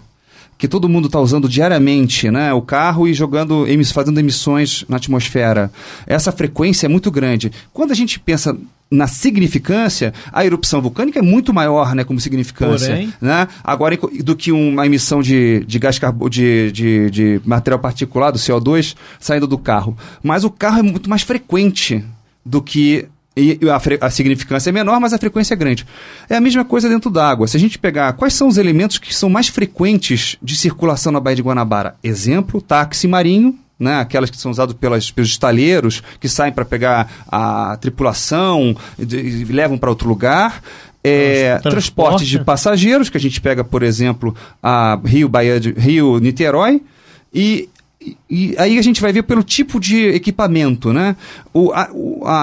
que todo mundo está usando diariamente, né? O carro e jogando, fazendo emissões na atmosfera. Essa frequência é muito grande. Quando a gente pensa na significância, a erupção vulcânica é muito maior, né, como significância, Porém... né? Agora do que uma emissão de, de gás carbo, de, de, de material particulado, CO2, saindo do carro. Mas o carro é muito mais frequente do que e a, a, significância é menor, mas a frequência é grande. É a mesma coisa dentro d'água. Se a gente pegar quais são os elementos que são mais frequentes de circulação na Baía de Guanabara, exemplo, táxi marinho, né, aquelas que são usadas pelos estaleiros, que saem para pegar a tripulação e, levam para outro lugar. É, Transporte. Transportes de passageiros, que a gente pega, por exemplo, a Rio, Bahia de, Rio Niterói. E e aí a gente vai ver pelo tipo de equipamento, né? O, a,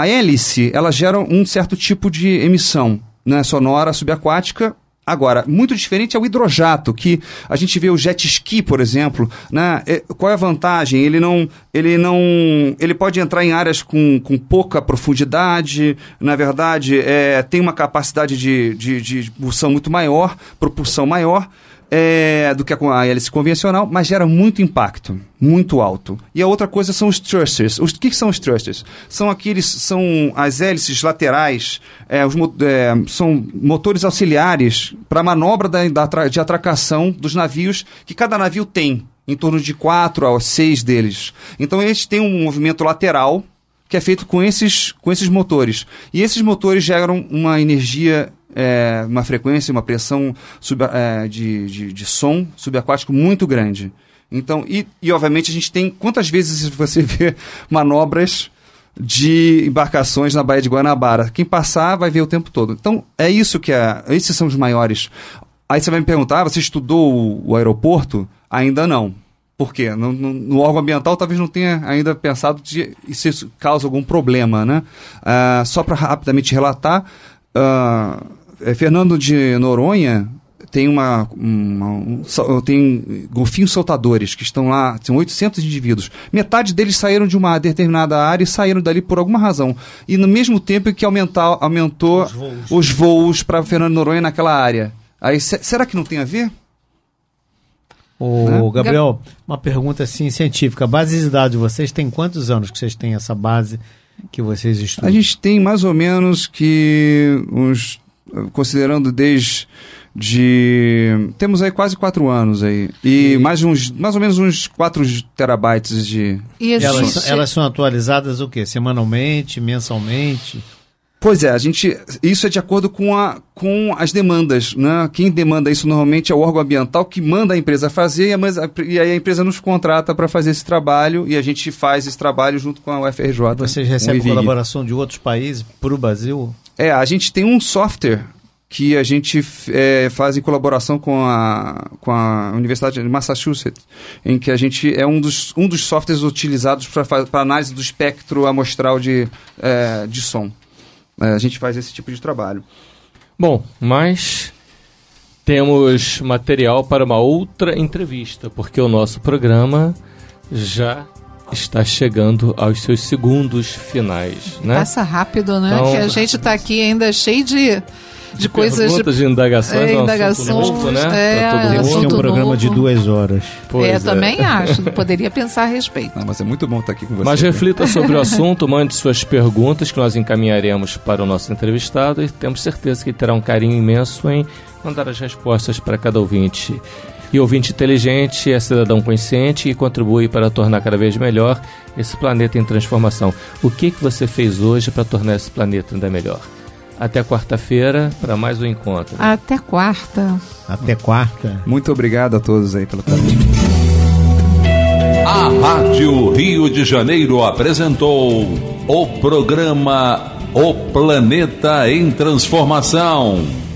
a hélice, ela gera um certo tipo de emissão né? sonora subaquática. Agora, muito diferente é o hidrojato, que a gente vê o jet ski, por exemplo, né? É, qual é a vantagem? Ele não, ele não, ele pode entrar em áreas com, com pouca profundidade, na verdade, é, tem uma capacidade de, de, de propulsão muito maior, propulsão maior, é, do que a, hélice convencional, mas gera muito impacto, muito alto. E a outra coisa são os thrusters. Os que, que são os thrusters? São aqueles, são as hélices laterais, é, os, é, são motores auxiliares para manobra da, da, de atracação dos navios que cada navio tem, em torno de quatro a seis deles. Então eles têm um movimento lateral que é feito com esses, com esses motores. E esses motores geram uma energia é, uma frequência, uma pressão sub, é, de, de, de som subaquático muito grande. Então, e, e obviamente a gente tem quantas vezes [LAUGHS] você vê manobras de embarcações na Baía de Guanabara. Quem passar vai ver o tempo todo. Então, é isso que é. Esses são os maiores. Aí você vai me perguntar: ah, você estudou o, o aeroporto? Ainda não. Por quê? No, no, no, órgão ambiental talvez não tenha ainda pensado de, se isso causa algum problema, né? Uh, só para rapidamente relatar. Uh, é, Fernando de Noronha tem uma, uma um, tem golfinhos soltadores que estão lá, são 800 indivíduos. Metade deles saíram de uma determinada área e saíram dali por alguma razão. E no mesmo tempo que aumentar, aumentou os voos, voos para Fernando Noronha naquela área. Aí, se, será que não tem a ver? o né? Gabriel, uma pergunta assim científica. A base de dados de vocês tem quantos anos que vocês têm essa base que vocês estudam? A gente tem mais ou menos que uns considerando desde de temos aí quase quatro anos aí e, e, mais uns mais ou menos uns 4 terabytes de e elas, são, elas são atualizadas o que semanalmente mensalmente Pois é, a gente isso é de acordo com, a, com as demandas, né? Quem demanda isso normalmente é o órgão ambiental que manda a empresa fazer e, a, e aí a empresa nos contrata para fazer esse trabalho e a gente faz esse trabalho junto com a UFRJ. Vocês recebem colaboração de outros países para o Brasil? É, a gente tem um software que a gente é, faz em colaboração com a, com a Universidade de Massachusetts, em que a gente é um dos, um dos softwares utilizados para análise do espectro amostral de, é, de som. É, a gente faz esse tipo de trabalho. Bom, mas temos material para uma outra entrevista, porque o nosso programa já está chegando aos seus segundos finais, né? Passa rápido, né? Então, que a gente está aqui ainda cheio de de, de coisas perguntas, de, de indagações, é, é um indagações novo, né? É, todo mundo. É um programa novo. de duas horas. Pois é, é. também [LAUGHS] acho. Poderia pensar a respeito. Não, mas é muito bom estar aqui com você. Mas reflita também. [LAUGHS] sobre o assunto, mande suas perguntas que nós encaminharemos para o nosso entrevistado e temos certeza que terá um carinho imenso em mandar as respostas para cada ouvinte. E ouvinte inteligente é cidadão consciente e contribui para tornar cada vez melhor esse planeta em transformação. O que, que você fez hoje para tornar esse planeta ainda melhor? Até quarta-feira para mais um encontro. Até quarta. Até quarta. Muito obrigado a todos aí pelo carinho. A Rádio Rio de Janeiro apresentou o programa O Planeta em Transformação